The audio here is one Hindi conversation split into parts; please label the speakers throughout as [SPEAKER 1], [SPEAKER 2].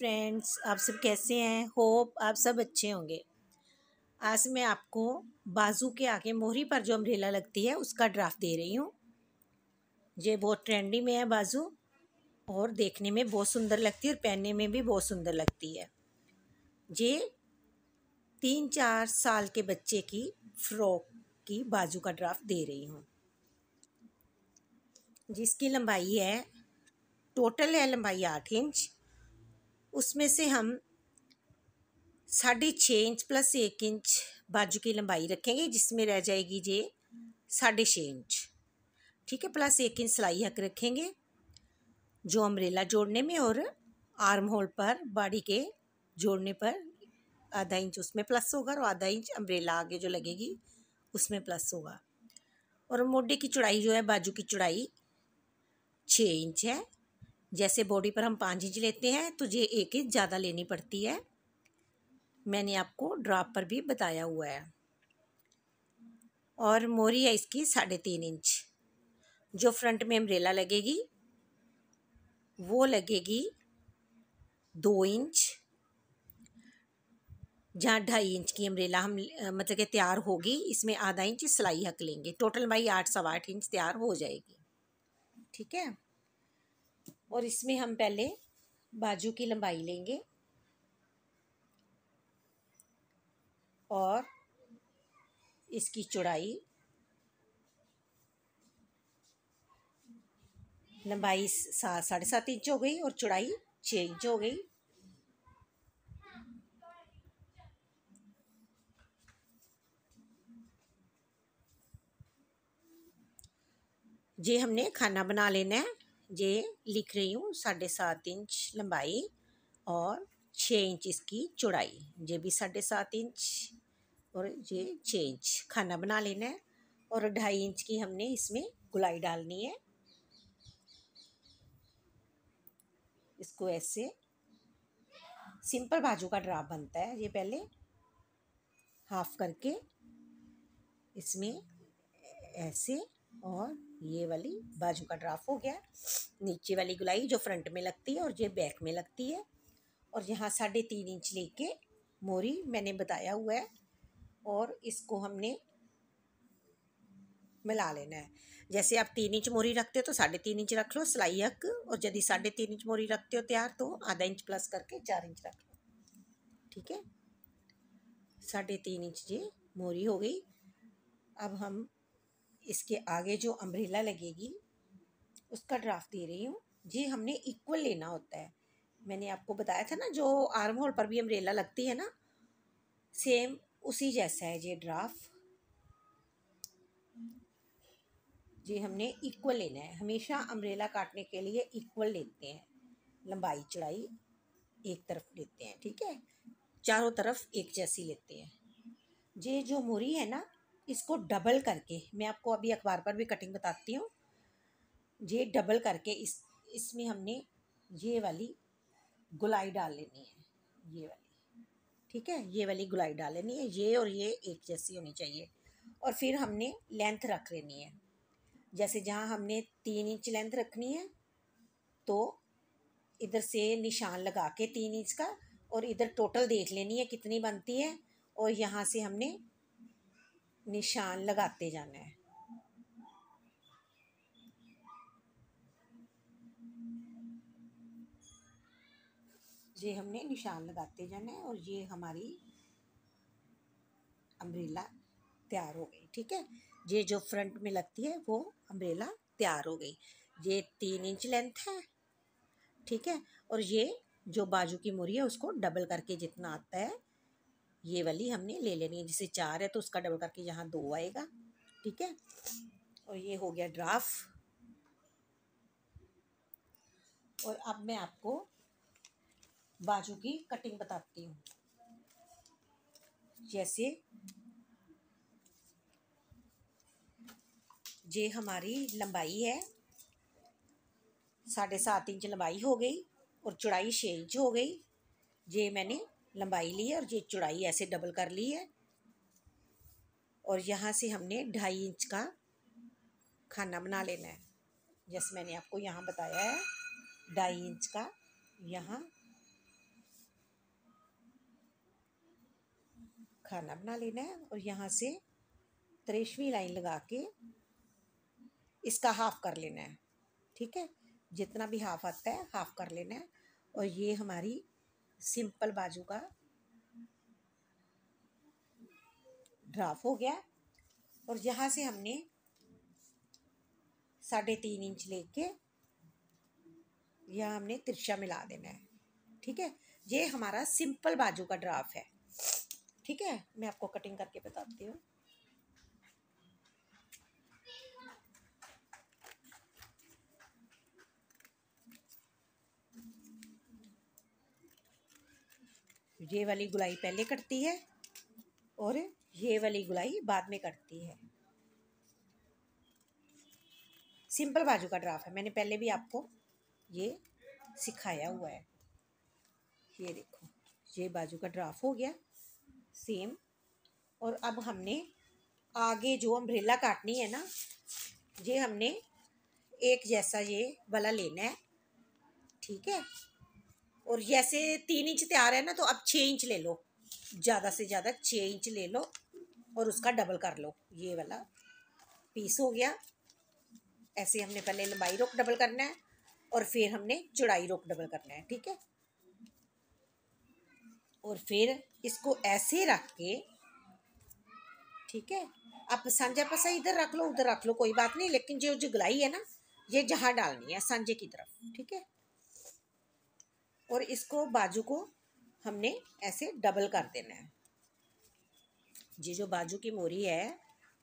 [SPEAKER 1] फ्रेंड्स आप सब कैसे हैं होप आप सब अच्छे होंगे आज मैं आपको बाजू के आगे मोहरी पर जो अम्ब्रेला लगती है उसका ड्राफ्ट दे रही हूँ ये बहुत ट्रेंडी में है बाजू और देखने में बहुत सुंदर लगती है और पहनने में भी बहुत सुंदर लगती है ये तीन चार साल के बच्चे की फ्रॉक की बाजू का ड्राफ्ट दे रही हूँ जिसकी लंबाई है टोटल है लंबाई आठ इंच उसमें से हम साढ़े छः इंच प्लस एक इंच बाजू की लंबाई रखेंगे जिसमें रह जाएगी ये साढ़े छः इंच ठीक है प्लस एक इंच सिलाई हक रखेंगे जो अम्ब्रेला जोड़ने में और आर्म होल पर बॉडी के जोड़ने पर आधा इंच उसमें प्लस होगा और आधा इंच अम्ब्रेला आगे जो लगेगी उसमें प्लस होगा और मोडे की चौड़ाई जो है बाजू की चौड़ाई छः इंच है जैसे बॉडी पर हम पाँच इंच लेते हैं तो ये एक इंच ज़्यादा लेनी पड़ती है मैंने आपको ड्राप पर भी बताया हुआ है और मोरी है इसकी साढ़े तीन इंच जो फ्रंट में अम्ब्रेला लगेगी वो लगेगी दो इंच जहाँ ढाई इंच की अम्ब्रेला हम मतलब कि तैयार होगी इसमें आधा इंच सिलाई हक लेंगे टोटल भाई आठ सवा आठ इंच तैयार हो जाएगी ठीक है और इसमें हम पहले बाजू की लंबाई लेंगे और इसकी चौड़ाई लंबाई सात साढ़े सात इंच हो गई और चौड़ाई छः इंच हो गई जी हमने खाना बना लेना है ये लिख रही हूँ साढ़े सात इंच लंबाई और छः इंच इसकी चौड़ाई ये भी साढ़े सात इंच और ये छः इंच खाना बना लेना है और ढाई इंच की हमने इसमें गुलाई डालनी है इसको ऐसे सिंपल बाजू का ड्राप बनता है ये पहले हाफ करके इसमें ऐसे और ये वाली बाजू का ड्राफ हो गया नीचे वाली गुलाई जो फ्रंट में लगती है और ये बैक में लगती है और यहाँ साढ़े तीन इंच लेके मोरी मैंने बताया हुआ है और इसको हमने मिला लेना है जैसे आप तीन इंच मोरी रखते हो तो साढ़े तीन इंच रख लो सिलाई हक और यदि साढ़े तीन इंच मोरी रखते हो तैयार तो आधा इंच प्लस करके चार इंच रख लो ठीक है साढ़े तीन इंच जी मोरी हो गई अब हम इसके आगे जो अम्ब्रेला लगेगी उसका ड्राफ्ट दे रही हूँ जी हमने इक्वल लेना होता है मैंने आपको बताया था ना जो आर्म होल पर भी अम्ब्रेला लगती है ना सेम उसी जैसा है ये ड्राफ्ट जी हमने इक्वल लेना है हमेशा अम्ब्रेला काटने के लिए इक्वल लेते हैं लंबाई चौड़ाई एक तरफ लेते हैं ठीक है चारों तरफ एक जैसी लेते हैं ये जो मुरी है ना इसको डबल करके मैं आपको अभी अखबार पर भी कटिंग बताती हूँ ये डबल करके इस इसमें हमने ये वाली गुलाई डाल लेनी है ये वाली ठीक है ये वाली गुलाई डाल लेनी है ये और ये एक जैसी होनी चाहिए और फिर हमने लेंथ रख लेनी है जैसे जहाँ हमने तीन इंच लेंथ रखनी है तो इधर से निशान लगा के तीन इंच का और इधर टोटल देख लेनी है कितनी बनती है और यहाँ से हमने निशान लगाते जाना है ये हमने निशान लगाते जाना है और ये हमारी अम्ब्रेला तैयार हो गई ठीक है ये जो फ्रंट में लगती है वो अम्ब्रेला तैयार हो गई ये तीन इंच लेंथ है ठीक है और ये जो बाजू की मोरी है उसको डबल करके जितना आता है ये वाली हमने ले लेनी है जिसे चार है तो उसका डबल करके यहाँ दो आएगा ठीक है और ये हो गया ड्राफ और अब मैं आपको बाजू की कटिंग बताती हूँ जैसे ये हमारी लंबाई है साढ़े सात इंच लंबाई हो गई और चौड़ाई छः इंच हो गई ये मैंने लंबाई ली है और ये चौड़ाई ऐसे डबल कर ली है और यहाँ से हमने ढाई इंच का खाना बना लेना है जैसे मैंने आपको यहाँ बताया है ढाई इंच का यहाँ खाना बना लेना है और यहाँ से त्रेसवीं लाइन लगा के इसका हाफ़ कर लेना है ठीक है जितना भी हाफ आता है हाफ़ कर लेना है और ये हमारी सिंपल बाजू का ड्राफ हो गया और यहाँ से हमने साढ़े तीन इंच लेके यह हमने तिरछा मिला देना है ठीक है ये हमारा सिंपल बाजू का ड्राफ है ठीक है मैं आपको कटिंग करके बताती हूँ ये वाली गुलाई पहले कटती है और ये वाली गुलाई बाद में कटती है सिंपल बाजू का ड्राफ है मैंने पहले भी आपको ये सिखाया हुआ है ये देखो ये बाजू का ड्राफ हो गया सेम और अब हमने आगे जो अम्ब्रेला काटनी है ना ये हमने एक जैसा ये वाला लेना है ठीक है और जैसे तीन इंच तैयार है ना तो अब छः इंच ले लो ज़्यादा से ज़्यादा छः इंच ले लो और उसका डबल कर लो ये वाला पीस हो गया ऐसे हमने पहले लंबाई रोक डबल करना है और फिर हमने चौड़ाई रोक डबल करना है ठीक है और फिर इसको ऐसे रख के ठीक है आप सांझा पसा इधर रख लो उधर रख लो कोई बात नहीं लेकिन जो जुगलाई है ना ये जहाँ डालनी है सांझे की तरफ ठीक है और इसको बाजू को हमने ऐसे डबल कर देना है ये जो बाजू की मोरी है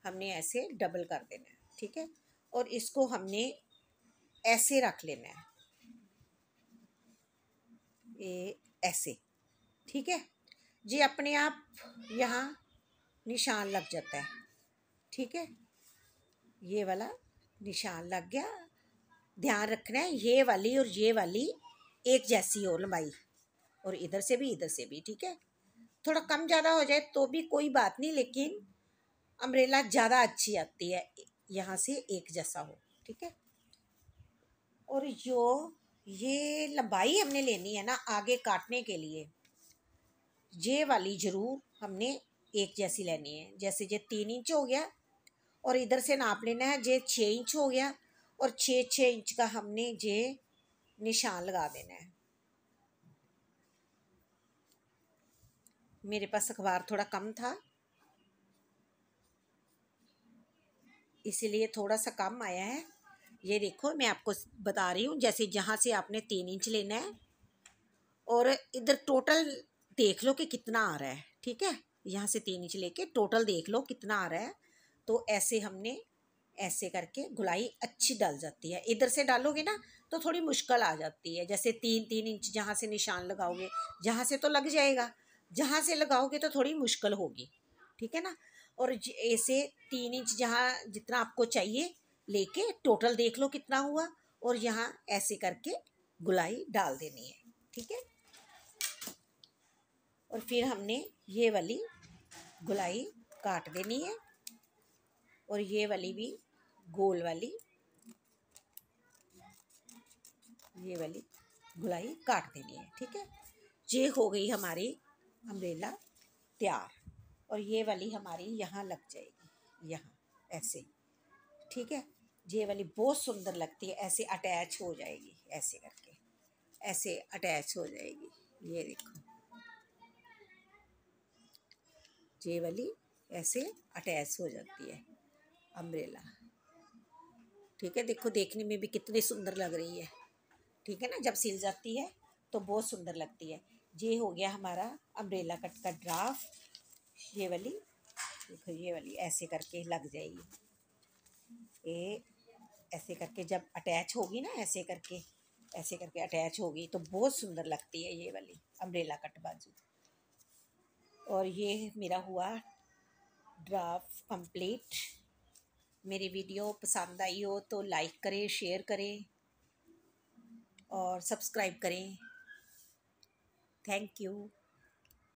[SPEAKER 1] हमने ऐसे डबल कर देना है ठीक है और इसको हमने ऐसे रख लेना है ये ऐसे ठीक है जी अपने आप यहाँ निशान लग जाता है ठीक है ये वाला निशान लग गया ध्यान रखना है ये वाली और ये वाली एक जैसी हो लंबाई और इधर से भी इधर से भी ठीक है थोड़ा कम ज़्यादा हो जाए तो भी कोई बात नहीं लेकिन अम्ब्रेला ज़्यादा अच्छी आती है यहाँ से एक जैसा हो ठीक है और जो ये लंबाई हमने लेनी है ना आगे काटने के लिए ये वाली ज़रूर हमने एक जैसी लेनी है जैसे ये तीन इंच हो गया और इधर से नाप लेना है ये छः इंच हो गया और छः छः इंच का हमने ये निशान लगा देना है मेरे पास अखबार थोड़ा कम था इसीलिए थोड़ा सा कम आया है ये देखो मैं आपको बता रही हूँ जैसे जहाँ से आपने तीन इंच लेना है और इधर टोटल देख लो कि कितना आ रहा है ठीक है यहाँ से तीन इंच लेके टोटल देख लो कितना आ रहा है तो ऐसे हमने ऐसे करके गुलाई अच्छी डाल जाती है इधर से डालोगे ना तो थोड़ी मुश्किल आ जाती है जैसे तीन तीन इंच जहाँ से निशान लगाओगे जहाँ से तो लग जाएगा जहाँ से लगाओगे तो थोड़ी मुश्किल होगी ठीक है ना और ऐसे तीन इंच जहाँ जितना आपको चाहिए लेके टोटल देख लो कितना हुआ और यहाँ ऐसे करके गुलाई डाल देनी है ठीक है और फिर हमने ये वाली गुलाई काट देनी है और ये वाली भी गोल वाली ये वाली गुलाई काट देनी है ठीक है ये हो गई हमारी अम्ब्रेला तैयार और ये वाली हमारी यहाँ लग जाएगी यहाँ ऐसे ठीक है ये वाली बहुत सुंदर लगती है ऐसे अटैच हो जाएगी ऐसे करके ऐसे अटैच हो जाएगी ये देखो ये वाली ऐसे अटैच हो जाती है अम्ब्रेला ठीक है देखो देखने में भी कितनी सुंदर लग रही है ठीक है ना जब सिल जाती है तो बहुत सुंदर लगती है ये हो गया हमारा अम्ब्रेला कट का ड्राफ्ट ये वाली देखो ये वाली ऐसे करके लग जाएगी ये ऐसे करके जब अटैच होगी ना ऐसे करके ऐसे करके अटैच होगी तो बहुत सुंदर लगती है ये वाली अम्ब्रेला कट बाजू और ये मेरा हुआ ड्राफ्ट कंप्लीट मेरी वीडियो पसंद आई हो तो लाइक करें शेयर करें और सब्सक्राइब करें थैंक यू